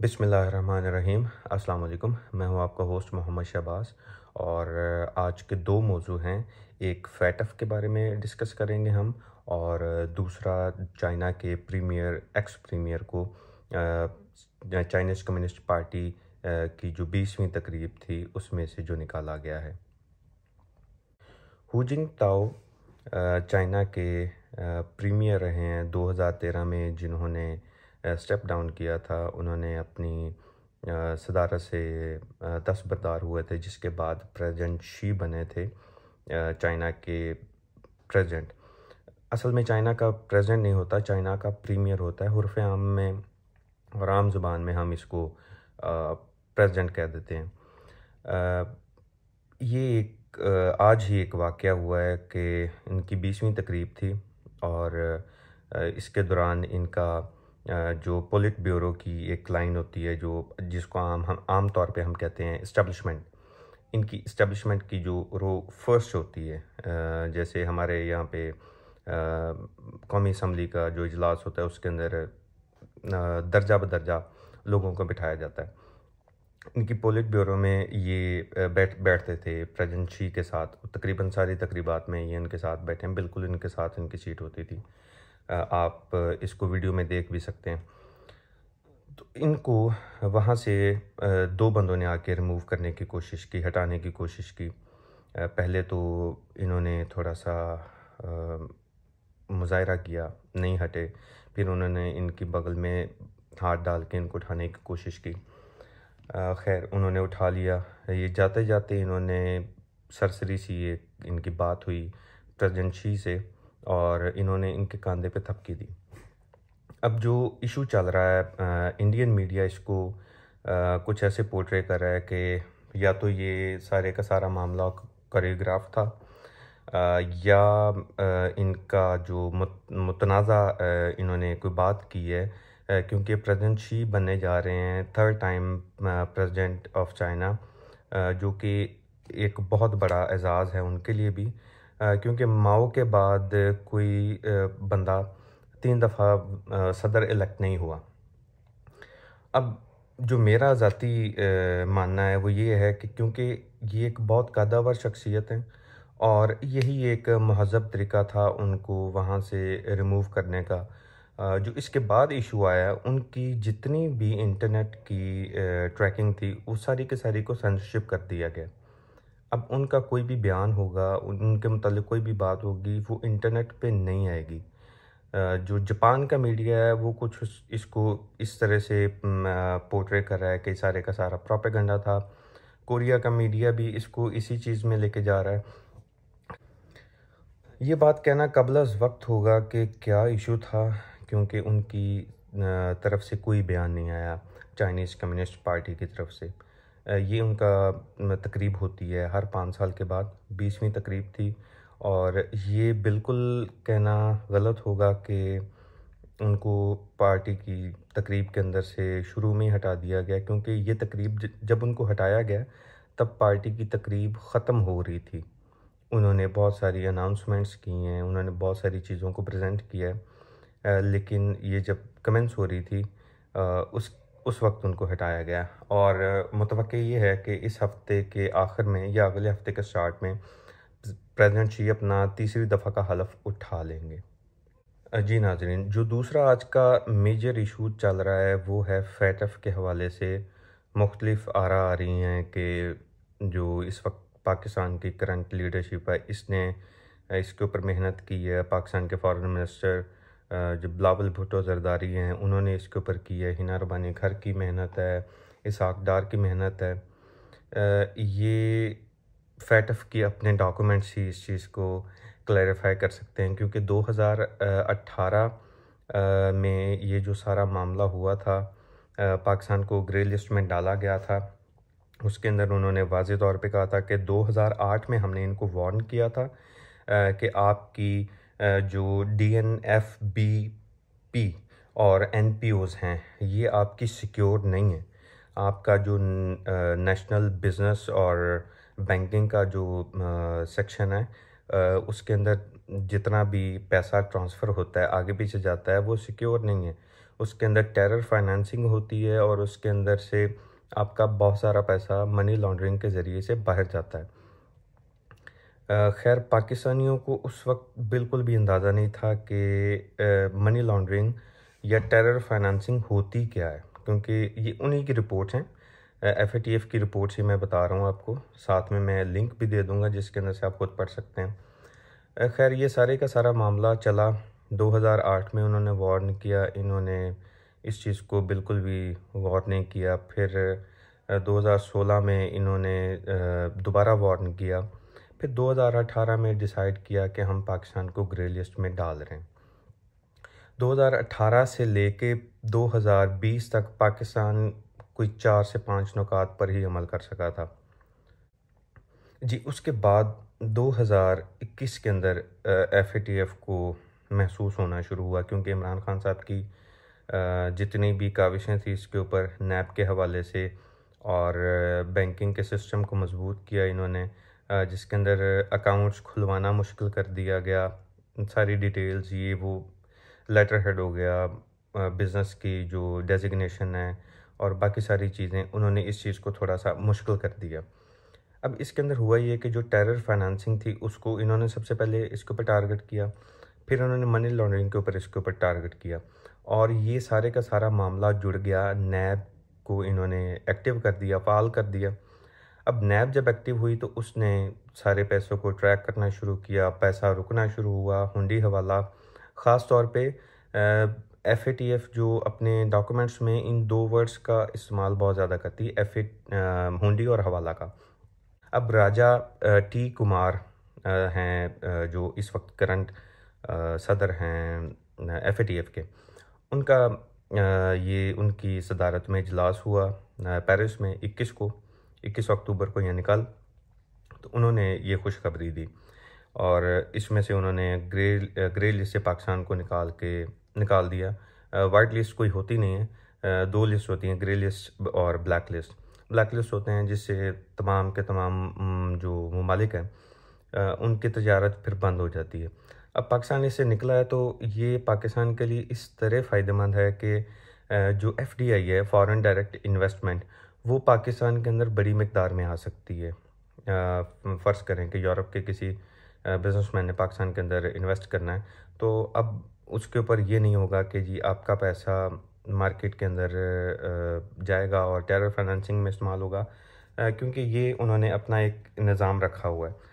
बिसमीम अल्लाम मैं हूं आपका होस्ट मोहम्मद शहबाज और आज के दो मौजू हैं एक फैटफ के बारे में डिस्कस करेंगे हम और दूसरा चाइना के प्रीमियर एक्स प्रीमियर को चाइनीज़ कम्युनिस्ट पार्टी की जो बीसवीं तकरीब थी उसमें से जो निकाला गया है हु ताओ चाइना के प्रीमियर रहे हैं 2013 में जिन्होंने स्टेप डाउन किया था उन्होंने अपनी सदारत से दस्तबरदार हुए थे जिसके बाद प्रेजेंट शी बने थे चाइना के प्रेजेंट असल में चाइना का प्रेजेंट नहीं होता चाइना का प्रीमियर होता है हरफ आम में और आम ज़ुबान में हम इसको प्रेजेंट कह देते हैं ये एक आज ही एक वाक़ हुआ है कि इनकी बीसवीं तकरीब थी और इसके दौरान इनका जो पोलिट ब्यूरो की एक लाइन होती है जो जिसको आम हम आम तौर पे हम कहते हैं इस्टबलिशमेंट इनकी इस्टबलिशमेंट की जो रो फर्स्ट होती है जैसे हमारे यहाँ पे कौमी असम्बली का जो इजलास होता है उसके अंदर दर्जा बदर्जा लोगों को बिठाया जाता है इनकी पोलिट ब्यूरो में ये बैठ बैठते थे प्रजनशी के साथ तकरीबन सारी तकरीबात में ये इनके साथ बैठे हैं बिल्कुल इनके साथ इनकी सीट होती थी आप इसको वीडियो में देख भी सकते हैं तो इनको वहाँ से दो बंदों ने आके रिमूव करने की कोशिश की हटाने की कोशिश की पहले तो इन्होंने थोड़ा सा मुजाहरा किया नहीं हटे फिर उन्होंने इनकी बगल में हाथ डाल के इनको उठाने की कोशिश की खैर उन्होंने उठा लिया ये जाते जाते इन्होंने सरसरी सी ये इनकी बात हुई प्रेजेंशी से और इन्होंने इनके कंधे पे थपकी दी अब जो इशू चल रहा है इंडियन मीडिया इसको कुछ ऐसे पोर्ट्रे कर रहा है कि या तो ये सारे का सारा मामला कोरियोग्राफ था या इनका जो मुतनाज़ा इन्होंने कोई बात की है क्योंकि प्रेसिडेंट शी बनने जा रहे हैं third time president of China जो कि एक बहुत बड़ा एजाज़ है उनके लिए भी क्योंकि माओ के बाद कोई बंदा तीन दफ़ा सदर इलेक्ट नहीं हुआ अब जो मेरा ज़ाती मानना है वो ये है कि क्योंकि ये एक बहुत कादावर शख्सियत हैं और यही एक महजब तरीका था उनको वहाँ से रिमूव करने का जो इसके बाद इशू आया उनकी जितनी भी इंटरनेट की ट्रैकिंग थी वो सारी की सारी को सेंसरशिप कर दिया गया अब उनका कोई भी बयान होगा उनके मतलब कोई भी बात होगी वो इंटरनेट पे नहीं आएगी जो जापान का मीडिया है वो कुछ इसको इस तरह से पोर्ट्रे कर रहा है कि सारे का सारा प्रोपेगेंडा था कोरिया का मीडिया भी इसको इसी चीज़ में लेके जा रहा है ये बात कहना कबल वक्त होगा कि क्या इशू था क्योंकि उनकी तरफ से कोई बयान नहीं आया चाइनीज़ कम्युनिस्ट पार्टी की तरफ से ये उनका तकरीब होती है हर पाँच साल के बाद बीसवीं तकरीब थी और ये बिल्कुल कहना गलत होगा कि उनको पार्टी की तकरीब के अंदर से शुरू में ही हटा दिया गया क्योंकि ये तकरीब जब उनको हटाया गया तब पार्टी की तकरीब ख़त्म हो रही थी उन्होंने बहुत सारी अनाउंसमेंट्स की हैं उन्होंने बहुत सारी चीज़ों को प्रेजेंट किया है लेकिन ये जब कमेंट्स हो रही थी उस उस वक्त उनको हटाया गया और मुतव ये है कि इस हफ्ते के आखिर में या अगले हफ्ते के स्टार्ट में प्रेजिडेंट शी अपना तीसरी दफ़ा का हलफ उठा लेंगे जी नाजरीन जो दूसरा आज का मेजर इशू चल रहा है वो है फैटफ के हवाले से मुख्तलिफ आरा आ रही हैं कि जो इस वक्त पाकिस्तान की करंट लीडरशिप है इसने इसके ऊपर मेहनत की है पाकिस्तान के फॉरेन मिनिस्टर जो बिलावल भुटो जरदारी हैं उन्होंने इसके ऊपर की है हिना रबानी घर की मेहनत है इसाक डार की मेहनत है ये फैटफ की अपने डॉक्यूमेंट्स ही इस चीज़ को क्लैरिफाई कर सकते हैं क्योंकि 2018 में ये जो सारा मामला हुआ था पाकिस्तान को ग्रे लिस्ट में डाला गया था उसके अंदर उन्होंने वाज तौर पे कहा था कि 2008 में हमने इनको वार्न किया था कि आपकी जो D N F B P और एन पी ओज़ हैं ये आपकी सिक्योर नहीं है आपका जो नेशनल बिजनेस और बैंकिंग का जो सेक्शन है उसके अंदर जितना भी पैसा ट्रांसफ़र होता है आगे पीछे जाता है वो सिक्योर नहीं है उसके अंदर टेरर फाइनेंसिंग होती है और उसके अंदर से आपका बहुत सारा पैसा मनी लॉन्ड्रिंग के ज़रिए से बाहर जाता है खैर पाकिस्तानियों को उस वक्त बिल्कुल भी अंदाज़ा नहीं था कि मनी लॉन्ड्रिंग या टेरर फाइनेंसिंग होती क्या है क्योंकि ये उन्हीं की रिपोर्ट हैं एफ ए टी एफ़ की रिपोर्ट्स ही मैं बता रहा हूँ आपको साथ में मैं लिंक भी दे दूँगा जिसके अंदर से आप खुद पढ़ सकते हैं खैर ये सारे का सारा मामला चला 2008 में उन्होंने वार्न किया इन्होंने इस चीज़ को बिल्कुल भी गौर नहीं किया फिर 2016 में इन्होंने दोबारा वार्न किया फिर 2018 में डिसाइड किया कि हम पाकिस्तान को ग्रे लिस्ट में डाल रहे हैं 2018 से लेके 2020 तक पाकिस्तान कोई चार से पाँच नुकात पर ही अमल कर सका था जी उसके बाद 2021 के अंदर एफ को महसूस होना शुरू हुआ क्योंकि इमरान खान साहब की जितनी भी काविशें थी इसके ऊपर नैप के हवाले से और बैंकिंग के सिस्टम को मजबूत किया इन्होंने जिसके अंदर अकाउंट्स खुलवाना मुश्किल कर दिया गया सारी डिटेल्स ये वो लेटर हेड हो गया बिज़नेस की जो डेजिग्नेशन है और बाकी सारी चीज़ें उन्होंने इस चीज़ को थोड़ा सा मुश्किल कर दिया अब इसके अंदर हुआ ये कि जो टेरर फाइनेंसिंग थी उसको इन्होंने सबसे पहले इसके ऊपर टारगेट किया फिर उन्होंने मनी लॉन्ड्रिंग के ऊपर इसके ऊपर टारगेट किया और ये सारे का सारा मामला जुड़ गया नैब को इन्होंने एक्टिव कर दिया फाल कर दिया अब नैब जब एक्टिव हुई तो उसने सारे पैसों को ट्रैक करना शुरू किया पैसा रुकना शुरू हुआ हुंडी हवाला ख़ास तौर पे एफ ए टी एफ़ जो अपने डॉक्यूमेंट्स में इन दो वर्ड्स का इस्तेमाल बहुत ज़्यादा करती है एफ ए हुंडी और हवाला का अब राजा टी कुमार हैं जो इस वक्त करंट सदर हैं एफ ए टी एफ़ के उनका ये उनकी सदारत में इजलास हुआ पेरिस में इक्कीस को इक्कीस अक्टूबर को यह निकाल तो उन्होंने ये खुशखबरी दी और इसमें से उन्होंने ग्रे ग्रे लिस्ट से पाकिस्तान को निकाल के निकाल दिया वाइट लिस्ट कोई होती नहीं है दो लिस्ट होती हैं ग्रे लिस्ट और ब्लैक लिस्ट ब्लैक लिस्ट होते हैं जिससे तमाम के तमाम जो ममालिक हैं उनकी तजारत फिर बंद हो जाती है अब पाकिस्तान इससे निकला है तो ये पाकिस्तान के लिए इस तरह फ़ायदेमंद है कि जो एफ डी आई है फ़ॉरेन डायरेक्ट इन्वेस्टमेंट वो पाकिस्तान के अंदर बड़ी मकदार में आ सकती है फ़र्ज़ करें कि यूरोप के किसी बिजनेसमैन ने पाकिस्तान के अंदर इन्वेस्ट करना है तो अब उसके ऊपर ये नहीं होगा कि जी आपका पैसा मार्केट के अंदर जाएगा और टेरर फाइनेंसिंग में इस्तेमाल होगा क्योंकि ये उन्होंने अपना एक निज़ाम रखा हुआ है